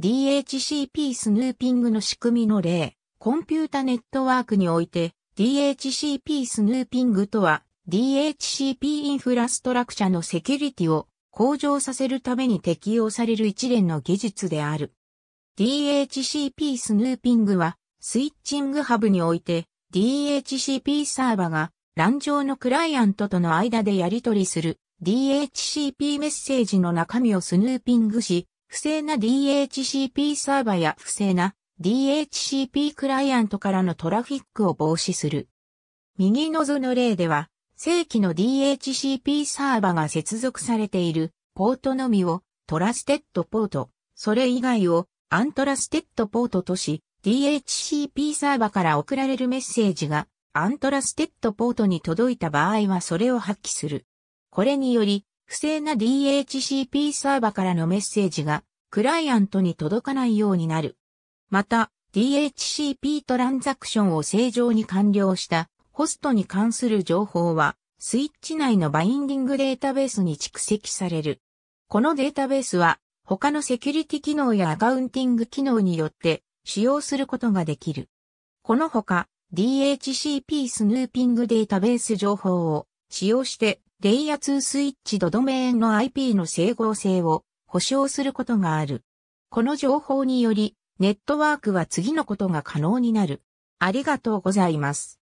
DHCP スヌーピングの仕組みの例、コンピュータネットワークにおいて、DHCP スヌーピングとは、DHCP インフラストラクチャのセキュリティを向上させるために適用される一連の技術である。DHCP スヌーピングは、スイッチングハブにおいて、DHCP サーバが、乱上のクライアントとの間でやり取りする DHCP メッセージの中身をスヌーピングし、不正な DHCP サーバや不正な DHCP クライアントからのトラフィックを防止する。右の図の例では、正規の DHCP サーバが接続されているポートのみをトラステッドポート、それ以外をアントラステッドポートとし、DHCP サーバから送られるメッセージがアントラステッドポートに届いた場合はそれを発揮する。これにより、不正な DHCP サーバからのメッセージがクライアントに届かないようになる。また、DHCP トランザクションを正常に完了したホストに関する情報は、スイッチ内のバインディングデータベースに蓄積される。このデータベースは、他のセキュリティ機能やアカウンティング機能によって使用することができる。このほか、DHCP スヌーピングデータベース情報を使用して、レイヤ2スイッチドドメインの IP の整合性を保証することがある。この情報により、ネットワークは次のことが可能になる。ありがとうございます。